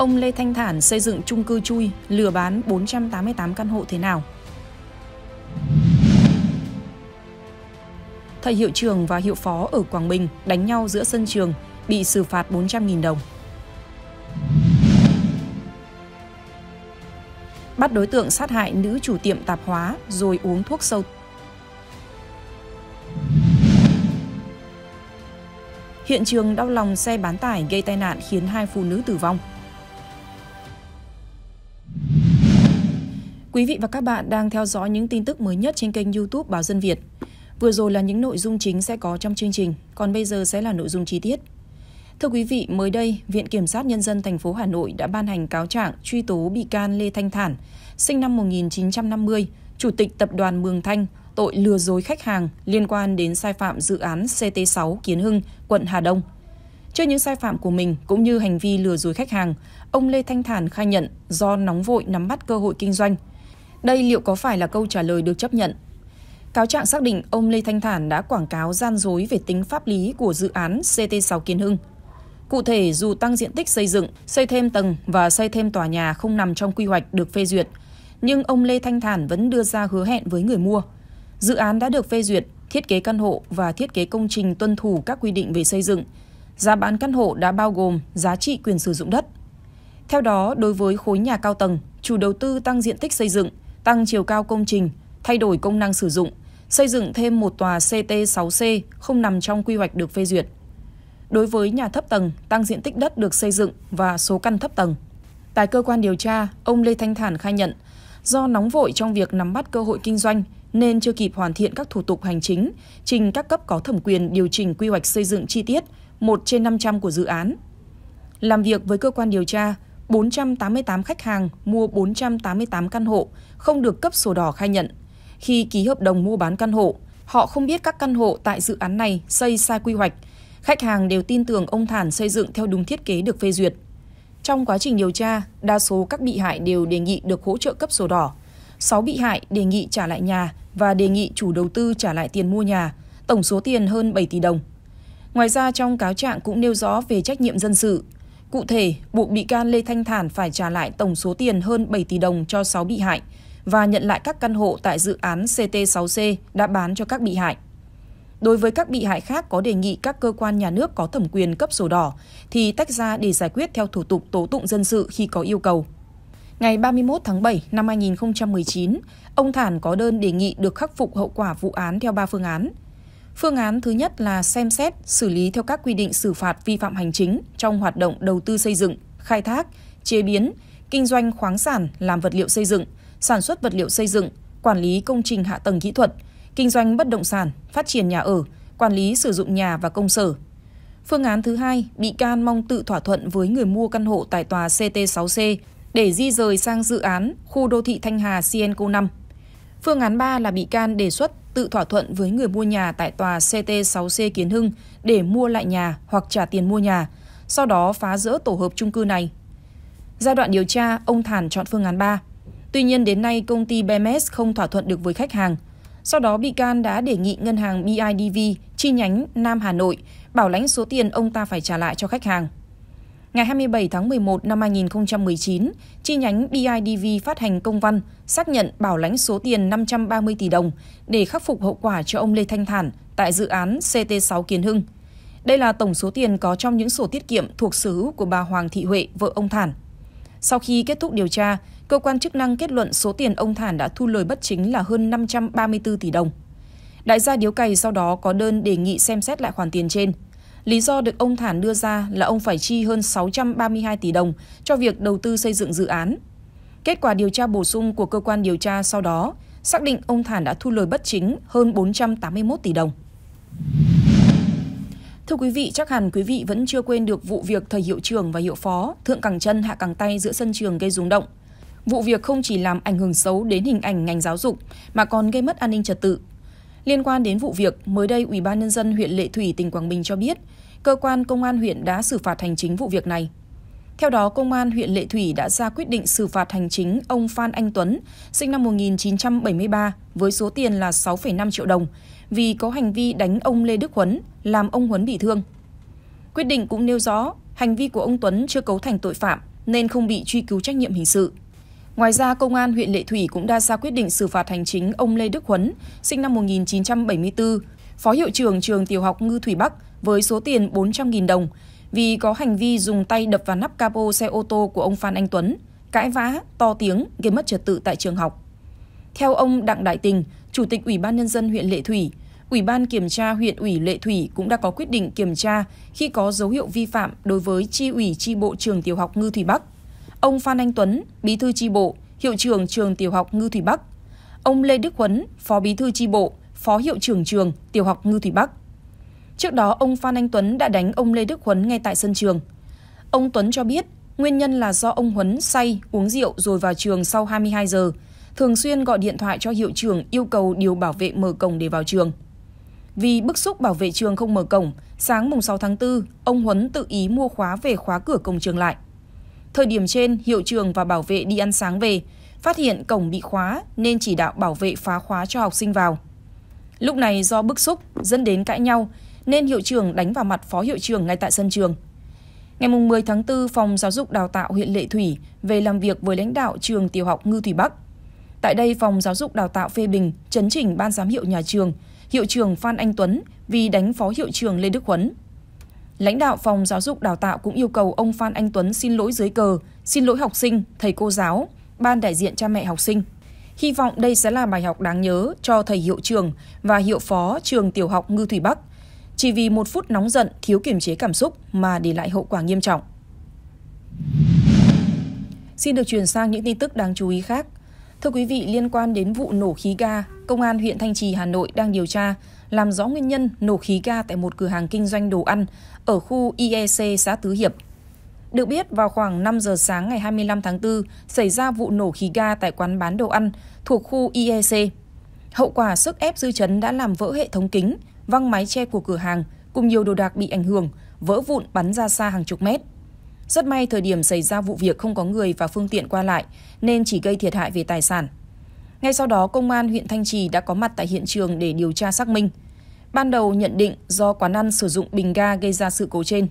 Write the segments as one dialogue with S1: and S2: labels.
S1: ông Lê Thanh Thản xây dựng chung cư chui lừa bán 488 căn hộ thế nào. Thầy hiệu trường và hiệu phó ở Quảng Bình đánh nhau giữa sân trường, bị xử phạt 400.000 đồng. Bắt đối tượng sát hại nữ chủ tiệm tạp hóa rồi uống thuốc sâu. Hiện trường đau lòng xe bán tải gây tai nạn khiến hai phụ nữ tử vong, Quý vị và các bạn đang theo dõi những tin tức mới nhất trên kênh YouTube Báo Dân Việt. Vừa rồi là những nội dung chính sẽ có trong chương trình, còn bây giờ sẽ là nội dung chi tiết. Thưa quý vị, mới đây, Viện Kiểm sát Nhân dân thành phố Hà Nội đã ban hành cáo trạng truy tố bị can Lê Thanh Thản, sinh năm 1950, Chủ tịch Tập đoàn Mường Thanh, tội lừa dối khách hàng liên quan đến sai phạm dự án CT6 Kiến Hưng, quận Hà Đông. Trước những sai phạm của mình cũng như hành vi lừa dối khách hàng, ông Lê Thanh Thản khai nhận do nóng vội nắm bắt cơ hội kinh doanh – đây liệu có phải là câu trả lời được chấp nhận? Cáo trạng xác định ông Lê Thanh Thản đã quảng cáo gian dối về tính pháp lý của dự án CT6 Kiến Hưng. Cụ thể, dù tăng diện tích xây dựng, xây thêm tầng và xây thêm tòa nhà không nằm trong quy hoạch được phê duyệt, nhưng ông Lê Thanh Thản vẫn đưa ra hứa hẹn với người mua. Dự án đã được phê duyệt, thiết kế căn hộ và thiết kế công trình tuân thủ các quy định về xây dựng. Giá bán căn hộ đã bao gồm giá trị quyền sử dụng đất. Theo đó, đối với khối nhà cao tầng, chủ đầu tư tăng diện tích xây dựng tăng chiều cao công trình, thay đổi công năng sử dụng, xây dựng thêm một tòa CT6C không nằm trong quy hoạch được phê duyệt. Đối với nhà thấp tầng, tăng diện tích đất được xây dựng và số căn thấp tầng. Tại cơ quan điều tra, ông Lê Thanh Thản khai nhận, do nóng vội trong việc nắm bắt cơ hội kinh doanh nên chưa kịp hoàn thiện các thủ tục hành chính, trình các cấp có thẩm quyền điều chỉnh quy hoạch xây dựng chi tiết 1 trên 500 của dự án. Làm việc với cơ quan điều tra, 488 khách hàng mua 488 căn hộ không được cấp sổ đỏ khai nhận. Khi ký hợp đồng mua bán căn hộ, họ không biết các căn hộ tại dự án này xây sai quy hoạch. Khách hàng đều tin tưởng ông Thản xây dựng theo đúng thiết kế được phê duyệt. Trong quá trình điều tra, đa số các bị hại đều đề nghị được hỗ trợ cấp sổ đỏ. 6 bị hại đề nghị trả lại nhà và đề nghị chủ đầu tư trả lại tiền mua nhà, tổng số tiền hơn 7 tỷ đồng. Ngoài ra trong cáo trạng cũng nêu rõ về trách nhiệm dân sự, Cụ thể, buộc bị can Lê Thanh Thản phải trả lại tổng số tiền hơn 7 tỷ đồng cho 6 bị hại và nhận lại các căn hộ tại dự án CT6C đã bán cho các bị hại. Đối với các bị hại khác có đề nghị các cơ quan nhà nước có thẩm quyền cấp sổ đỏ thì tách ra để giải quyết theo thủ tục tố tụng dân sự khi có yêu cầu. Ngày 31 tháng 7 năm 2019, ông Thản có đơn đề nghị được khắc phục hậu quả vụ án theo 3 phương án – Phương án thứ nhất là xem xét, xử lý theo các quy định xử phạt vi phạm hành chính trong hoạt động đầu tư xây dựng, khai thác, chế biến, kinh doanh khoáng sản làm vật liệu xây dựng, sản xuất vật liệu xây dựng, quản lý công trình hạ tầng kỹ thuật, kinh doanh bất động sản, phát triển nhà ở, quản lý sử dụng nhà và công sở. Phương án thứ hai, bị can mong tự thỏa thuận với người mua căn hộ tại tòa CT6C để di rời sang dự án khu đô thị Thanh Hà Cienco 5. Phương án 3 là bị can đề xuất tự thỏa thuận với người mua nhà tại tòa CT6C Kiến Hưng để mua lại nhà hoặc trả tiền mua nhà, sau đó phá rỡ tổ hợp chung cư này. Giai đoạn điều tra, ông Thản chọn phương án 3. Tuy nhiên đến nay công ty BMS không thỏa thuận được với khách hàng. Sau đó bị can đã đề nghị ngân hàng BIDV chi nhánh Nam Hà Nội bảo lãnh số tiền ông ta phải trả lại cho khách hàng ngày 27 tháng 11 năm 2019, chi nhánh BIDV phát hành công văn xác nhận bảo lãnh số tiền 530 tỷ đồng để khắc phục hậu quả cho ông Lê Thanh Thản tại dự án CT6 Kiến Hưng. Đây là tổng số tiền có trong những sổ tiết kiệm thuộc sở hữu của bà Hoàng Thị Huệ, vợ ông Thản. Sau khi kết thúc điều tra, cơ quan chức năng kết luận số tiền ông Thản đã thu lời bất chính là hơn 534 tỷ đồng. Đại gia Điếu Cày sau đó có đơn đề nghị xem xét lại khoản tiền trên – Lý do được ông Thản đưa ra là ông phải chi hơn 632 tỷ đồng cho việc đầu tư xây dựng dự án. Kết quả điều tra bổ sung của cơ quan điều tra sau đó xác định ông Thản đã thu lời bất chính hơn 481 tỷ đồng. Thưa quý vị, chắc hẳn quý vị vẫn chưa quên được vụ việc thầy hiệu trưởng và hiệu phó thượng cẳng chân hạ cẳng tay giữa sân trường gây rúng động. Vụ việc không chỉ làm ảnh hưởng xấu đến hình ảnh ngành giáo dục mà còn gây mất an ninh trật tự, Liên quan đến vụ việc, mới đây Ủy ban nhân dân huyện Lệ Thủy tỉnh Quảng Bình cho biết, cơ quan công an huyện đã xử phạt hành chính vụ việc này. Theo đó, công an huyện Lệ Thủy đã ra quyết định xử phạt hành chính ông Phan Anh Tuấn, sinh năm 1973 với số tiền là 6,5 triệu đồng vì có hành vi đánh ông Lê Đức Huấn, làm ông Huấn bị thương. Quyết định cũng nêu rõ, hành vi của ông Tuấn chưa cấu thành tội phạm nên không bị truy cứu trách nhiệm hình sự. Ngoài ra, Công an huyện Lệ Thủy cũng đã ra quyết định xử phạt hành chính ông Lê Đức Huấn, sinh năm 1974, Phó Hiệu trưởng Trường Tiểu học Ngư Thủy Bắc với số tiền 400.000 đồng vì có hành vi dùng tay đập vào nắp capo xe ô tô của ông Phan Anh Tuấn, cãi vã, to tiếng, gây mất trật tự tại trường học. Theo ông Đặng Đại Tình, Chủ tịch Ủy ban Nhân dân huyện Lệ Thủy, Ủy ban Kiểm tra huyện ủy Lệ Thủy cũng đã có quyết định kiểm tra khi có dấu hiệu vi phạm đối với chi ủy chi bộ trường tiểu học Ngư Thủy Bắc ông Phan Anh Tuấn, bí thư tri bộ, hiệu trưởng trường tiểu học Ngư Thủy Bắc, ông Lê Đức Huấn, phó bí thư tri bộ, phó hiệu trưởng trường tiểu học Ngư Thủy Bắc. Trước đó, ông Phan Anh Tuấn đã đánh ông Lê Đức Huấn ngay tại sân trường. Ông Tuấn cho biết, nguyên nhân là do ông Huấn say, uống rượu rồi vào trường sau 22 giờ, thường xuyên gọi điện thoại cho hiệu trưởng yêu cầu điều bảo vệ mở cổng để vào trường. Vì bức xúc bảo vệ trường không mở cổng, sáng mùng 6 tháng 4, ông Huấn tự ý mua khóa về khóa cửa cổng trường lại. Thời điểm trên, hiệu trường và bảo vệ đi ăn sáng về, phát hiện cổng bị khóa nên chỉ đạo bảo vệ phá khóa cho học sinh vào. Lúc này do bức xúc dẫn đến cãi nhau nên hiệu trưởng đánh vào mặt phó hiệu trưởng ngay tại sân trường. Ngày 10 tháng 4, Phòng Giáo dục Đào tạo huyện Lệ Thủy về làm việc với lãnh đạo trường tiểu học Ngư Thủy Bắc. Tại đây, Phòng Giáo dục Đào tạo phê bình, chấn chỉnh ban giám hiệu nhà trường, hiệu trưởng Phan Anh Tuấn vì đánh phó hiệu trưởng Lê Đức Huấn Lãnh đạo phòng giáo dục đào tạo cũng yêu cầu ông Phan Anh Tuấn xin lỗi dưới cờ, xin lỗi học sinh, thầy cô giáo, ban đại diện cha mẹ học sinh. Hy vọng đây sẽ là bài học đáng nhớ cho thầy hiệu trường và hiệu phó trường tiểu học Ngư Thủy Bắc. Chỉ vì một phút nóng giận, thiếu kiềm chế cảm xúc mà để lại hậu quả nghiêm trọng. Xin được chuyển sang những tin tức đáng chú ý khác. Thưa quý vị, liên quan đến vụ nổ khí ga Công an huyện Thanh Trì, Hà Nội đang điều tra, làm rõ nguyên nhân nổ khí ga tại một cửa hàng kinh doanh đồ ăn ở khu IEC xã Tứ Hiệp. Được biết, vào khoảng 5 giờ sáng ngày 25 tháng 4, xảy ra vụ nổ khí ga tại quán bán đồ ăn thuộc khu IEC. Hậu quả sức ép dư chấn đã làm vỡ hệ thống kính, văng mái che của cửa hàng, cùng nhiều đồ đạc bị ảnh hưởng, vỡ vụn bắn ra xa hàng chục mét. Rất may thời điểm xảy ra vụ việc không có người và phương tiện qua lại, nên chỉ gây thiệt hại về tài sản. Ngay sau đó, công an huyện Thanh Trì đã có mặt tại hiện trường để điều tra xác minh. Ban đầu nhận định do quán ăn sử dụng bình ga gây ra sự cố trên.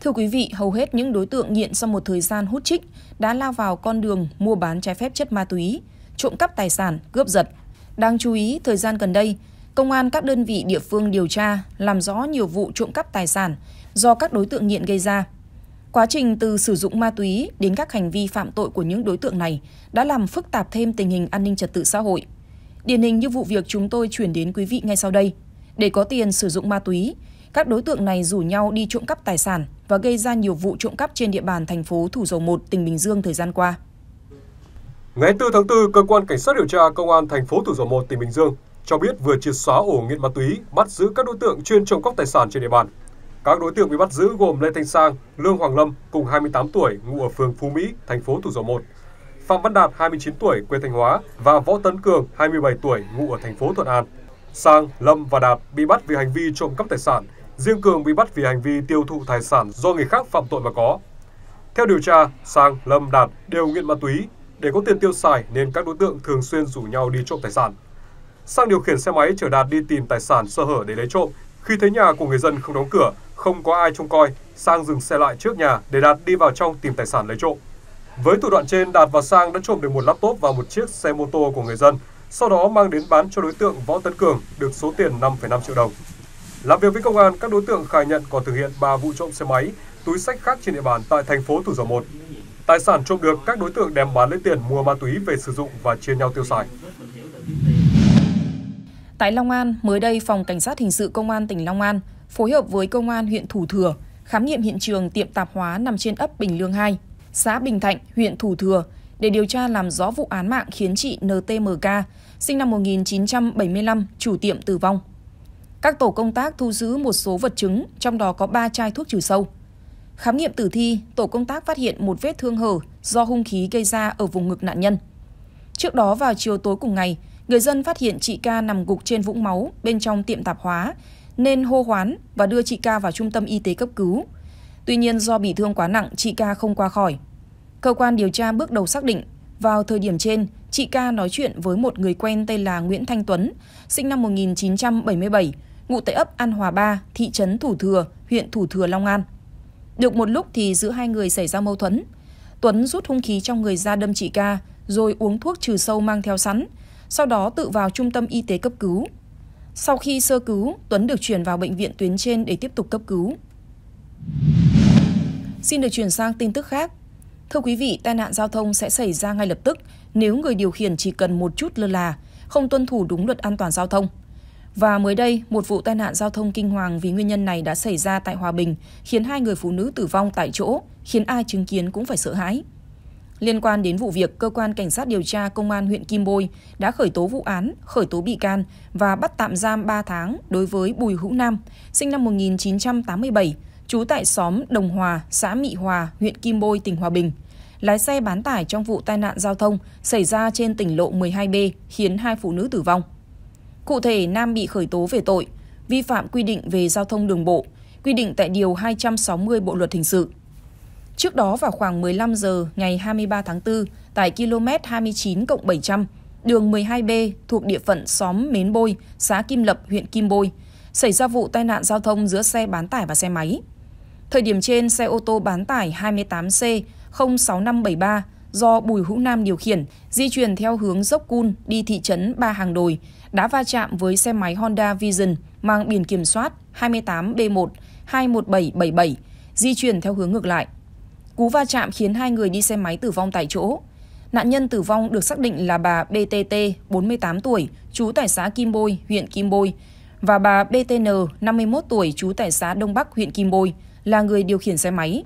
S1: Thưa quý vị, hầu hết những đối tượng nghiện sau một thời gian hút chích đã lao vào con đường mua bán trái phép chất ma túy, trộm cắp tài sản, cướp giật. Đáng chú ý, thời gian gần đây, công an các đơn vị địa phương điều tra, làm rõ nhiều vụ trộm cắp tài sản do các đối tượng nghiện gây ra. Quá trình từ sử dụng ma túy đến các hành vi phạm tội của những đối tượng này đã làm phức tạp thêm tình hình an ninh trật tự xã hội. Điển hình như vụ việc chúng tôi chuyển đến quý vị ngay sau đây. Để có tiền sử dụng ma túy, các đối tượng này rủ nhau đi trộm cắp tài sản và gây ra nhiều vụ trộm cắp trên địa bàn thành phố Thủ Dầu Một, tỉnh Bình Dương thời gian qua.
S2: Ngày 4 tháng 4, cơ quan cảnh sát điều tra công an thành phố Thủ Dầu Một, tỉnh Bình Dương cho biết vừa triệt xóa ổ nghiện ma túy, bắt giữ các đối tượng chuyên trộm cắp tài sản trên địa bàn. Các đối tượng bị bắt giữ gồm Lê Thanh Sang, Lương Hoàng Lâm cùng 28 tuổi, ngụ ở phường Phú Mỹ, thành phố Thủ Dầu Một, Phạm Văn Đạt 29 tuổi, quê Thanh Hóa và Võ Tấn Cường 27 tuổi, ngụ ở thành phố Thuận An. Sang, Lâm và Đạt bị bắt vì hành vi trộm cắp tài sản, riêng Cường bị bắt vì hành vi tiêu thụ tài sản do người khác phạm tội mà có. Theo điều tra, Sang, Lâm, Đạt đều nghiện ma túy. Để có tiền tiêu xài nên các đối tượng thường xuyên rủ nhau đi trộm tài sản. Sang điều khiển xe máy chở Đạt đi tìm tài sản sơ hở để lấy trộm. Khi thấy nhà của người dân không đóng cửa, không có ai trông coi, Sang dừng xe lại trước nhà để Đạt đi vào trong tìm tài sản lấy trộm. Với thủ đoạn trên, Đạt và Sang đã trộm được một laptop và một chiếc xe mô tô của người dân, sau đó mang đến bán cho đối tượng Võ Tấn Cường được số tiền 5,5 triệu đồng. Làm việc với công an, các đối tượng khai nhận còn thực hiện 3 vụ trộm xe máy, túi sách khác trên địa bàn tại thành phố Thủ Dầu Một. Tài sản trộm được các đối tượng đem bán lấy tiền mua ma túy về sử dụng và chia nhau tiêu xài.
S1: Tại Long An, mới đây Phòng Cảnh sát Hình sự Công an tỉnh Long An phối hợp với công an huyện Thủ Thừa khám nghiệm hiện trường tiệm tạp hóa nằm trên ấp Bình Lương 2, xã Bình Thạnh, huyện Thủ Thừa để điều tra làm rõ vụ án mạng khiến chị NTMK, sinh năm 1975, chủ tiệm tử vong. Các tổ công tác thu giữ một số vật chứng, trong đó có 3 chai thuốc trừ sâu. Khám nghiệm tử thi, tổ công tác phát hiện một vết thương hở do hung khí gây ra ở vùng ngực nạn nhân. Trước đó vào chiều tối cùng ngày, người dân phát hiện chị ca nằm gục trên vũng máu bên trong tiệm tạp hóa nên hô hoán và đưa chị ca vào trung tâm y tế cấp cứu. Tuy nhiên do bị thương quá nặng, chị ca không qua khỏi. Cơ quan điều tra bước đầu xác định, vào thời điểm trên, chị ca nói chuyện với một người quen tên là Nguyễn Thanh Tuấn, sinh năm 1977, ngụ tại ấp An Hòa 3, thị trấn Thủ Thừa, huyện Thủ Thừa, Long An. Được một lúc thì giữa hai người xảy ra mâu thuẫn. Tuấn rút hung khí trong người ra đâm chị ca, rồi uống thuốc trừ sâu mang theo sẵn, sau đó tự vào trung tâm y tế cấp cứu sau khi sơ cứu, Tuấn được chuyển vào bệnh viện tuyến trên để tiếp tục cấp cứu. Xin được chuyển sang tin tức khác. Thưa quý vị, tai nạn giao thông sẽ xảy ra ngay lập tức nếu người điều khiển chỉ cần một chút lơ là, không tuân thủ đúng luật an toàn giao thông. Và mới đây, một vụ tai nạn giao thông kinh hoàng vì nguyên nhân này đã xảy ra tại Hòa Bình, khiến hai người phụ nữ tử vong tại chỗ, khiến ai chứng kiến cũng phải sợ hãi. Liên quan đến vụ việc, cơ quan cảnh sát điều tra công an huyện Kim Bôi đã khởi tố vụ án, khởi tố bị can và bắt tạm giam 3 tháng đối với Bùi Hữu Nam, sinh năm 1987, trú tại xóm Đồng Hòa, xã Mị Hòa, huyện Kim Bôi, tỉnh Hòa Bình. Lái xe bán tải trong vụ tai nạn giao thông xảy ra trên tỉnh lộ 12B khiến hai phụ nữ tử vong. Cụ thể, Nam bị khởi tố về tội vi phạm quy định về giao thông đường bộ, quy định tại điều 260 Bộ luật hình sự. Trước đó vào khoảng 15 giờ ngày 23 tháng 4 tại km 29 700, đường 12B thuộc địa phận xóm Mến Bôi, xã Kim Lập, huyện Kim Bôi, xảy ra vụ tai nạn giao thông giữa xe bán tải và xe máy. Thời điểm trên, xe ô tô bán tải 28C 06573 do Bùi Hữu Nam điều khiển di chuyển theo hướng dốc cun đi thị trấn Ba Hàng Đồi đã va chạm với xe máy Honda Vision mang biển kiểm soát 28B1 21777 di chuyển theo hướng ngược lại. Cú va chạm khiến hai người đi xe máy tử vong tại chỗ. Nạn nhân tử vong được xác định là bà BTT, 48 tuổi, trú tại xã Kim Bôi, huyện Kim Bôi, và bà BTN, 51 tuổi, trú tại xã Đông Bắc, huyện Kim Bôi, là người điều khiển xe máy.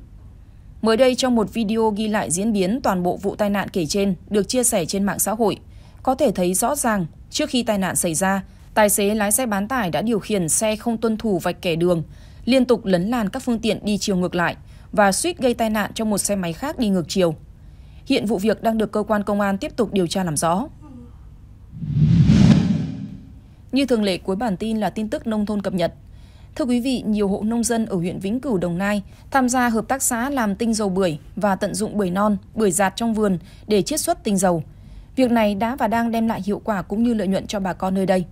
S1: Mới đây trong một video ghi lại diễn biến toàn bộ vụ tai nạn kể trên được chia sẻ trên mạng xã hội, có thể thấy rõ ràng trước khi tai nạn xảy ra, tài xế lái xe bán tải đã điều khiển xe không tuân thủ vạch kẻ đường, liên tục lấn làn các phương tiện đi chiều ngược lại – và suýt gây tai nạn cho một xe máy khác đi ngược chiều. Hiện vụ việc đang được cơ quan công an tiếp tục điều tra làm rõ. Như thường lệ cuối bản tin là tin tức nông thôn cập nhật. Thưa quý vị, nhiều hộ nông dân ở huyện Vĩnh Cửu, Đồng Nai tham gia hợp tác xã làm tinh dầu bưởi và tận dụng bưởi non, bưởi giạt trong vườn để chiết xuất tinh dầu. Việc này đã và đang đem lại hiệu quả cũng như lợi nhuận cho bà con nơi đây.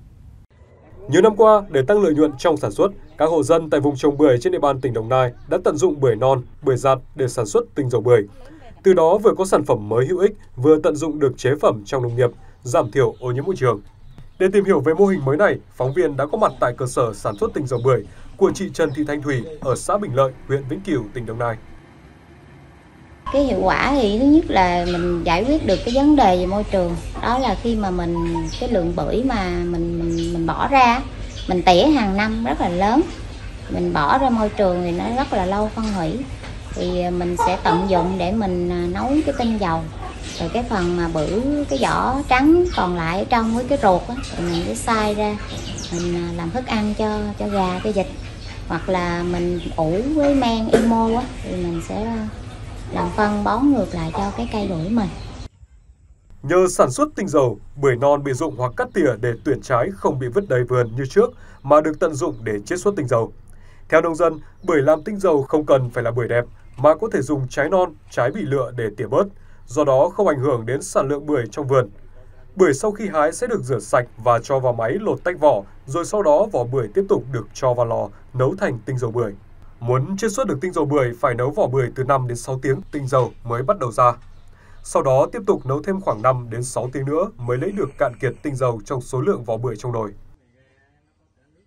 S2: Nhiều năm qua, để tăng lợi nhuận trong sản xuất, các hộ dân tại vùng trồng bưởi trên địa bàn tỉnh Đồng Nai đã tận dụng bưởi non, bưởi giạt để sản xuất tinh dầu bưởi. Từ đó vừa có sản phẩm mới hữu ích, vừa tận dụng được chế phẩm trong nông nghiệp, giảm thiểu ô nhiễm môi trường. Để tìm hiểu về mô hình mới này, phóng viên đã có mặt tại cơ sở sản xuất tinh dầu bưởi của chị Trần Thị Thanh Thủy ở xã Bình Lợi, huyện Vĩnh Cửu, tỉnh Đồng Nai
S3: cái hiệu quả thì thứ nhất là mình giải quyết được cái vấn đề về môi trường đó là khi mà mình cái lượng bưởi mà mình mình, mình bỏ ra mình tỉa hàng năm rất là lớn mình bỏ ra môi trường thì nó rất là lâu phân hủy thì à, mình sẽ tận dụng để mình à, nấu cái tinh dầu rồi cái phần mà bự cái vỏ trắng còn lại trong với cái ruột á thì mình cứ xay ra mình à, làm thức ăn cho cho gà cho vịt hoặc là mình ủ với men emo á thì mình sẽ làm phân bón ngược lại cho cái cây bưởi mình.
S2: Nhờ sản xuất tinh dầu, bưởi non bị dụng hoặc cắt tỉa để tuyển trái không bị vứt đầy vườn như trước mà được tận dụng để chiết xuất tinh dầu. Theo nông dân, bưởi làm tinh dầu không cần phải là bưởi đẹp mà có thể dùng trái non, trái bị lựa để tỉa bớt, do đó không ảnh hưởng đến sản lượng bưởi trong vườn. Bưởi sau khi hái sẽ được rửa sạch và cho vào máy lột tách vỏ, rồi sau đó vỏ bưởi tiếp tục được cho vào lò nấu thành tinh dầu bưởi. Muốn chiết xuất được tinh dầu bưởi phải nấu vỏ bưởi từ 5 đến 6 tiếng, tinh dầu mới bắt đầu ra. Sau đó tiếp tục nấu thêm khoảng 5 đến 6 tiếng nữa mới lấy được cạn kiệt tinh dầu trong số lượng vỏ bưởi trong nồi.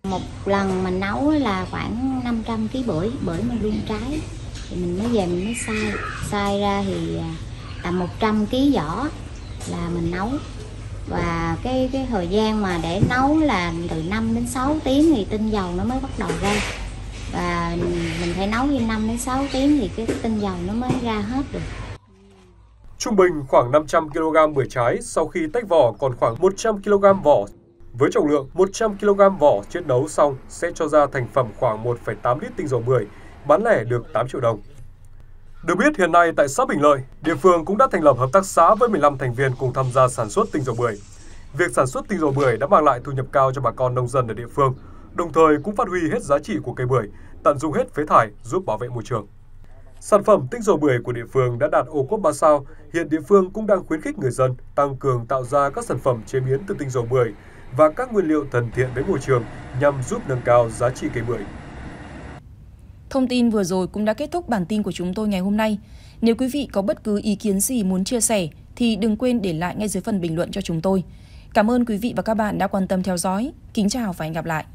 S3: Một lần mình nấu là khoảng 500 kg bưởi, bưởi mình luôn trái. Thì mình mới về mình mới xay, xay ra thì à, tầm 100 kg vỏ là mình nấu và cái cái thời gian mà để nấu là từ 5 đến 6 tiếng thì tinh dầu nó mới bắt đầu ra và mình phải nấu như 5 đến 6 tiếng thì cái tinh dầu nó mới ra hết được.
S2: Trung bình khoảng 500 kg bưởi trái sau khi tách vỏ còn khoảng 100 kg vỏ. Với trọng lượng 100 kg vỏ chiết nấu xong sẽ cho ra thành phẩm khoảng 1,8 lít tinh dầu bưởi, bán lẻ được 8 triệu đồng. Được biết hiện nay tại xã Bình Lợi, địa phương cũng đã thành lập hợp tác xã với 15 thành viên cùng tham gia sản xuất tinh dầu bưởi. Việc sản xuất tinh dầu bưởi đã mang lại thu nhập cao cho bà con nông dân ở địa phương, đồng thời cũng phát huy hết giá trị của cây bưởi, tận dụng hết phế thải giúp bảo vệ môi trường. Sản phẩm tinh dầu bưởi của địa phương đã đạt ô cốp 3 sao, hiện địa phương cũng đang khuyến khích người dân tăng cường tạo ra các sản phẩm chế biến từ tinh dầu bưởi và các nguyên liệu thân thiện với môi trường nhằm giúp nâng cao giá trị cây bưởi.
S1: Thông tin vừa rồi cũng đã kết thúc bản tin của chúng tôi ngày hôm nay. Nếu quý vị có bất cứ ý kiến gì muốn chia sẻ thì đừng quên để lại ngay dưới phần bình luận cho chúng tôi. Cảm ơn quý vị và các bạn đã quan tâm theo dõi. Kính chào và hẹn gặp lại.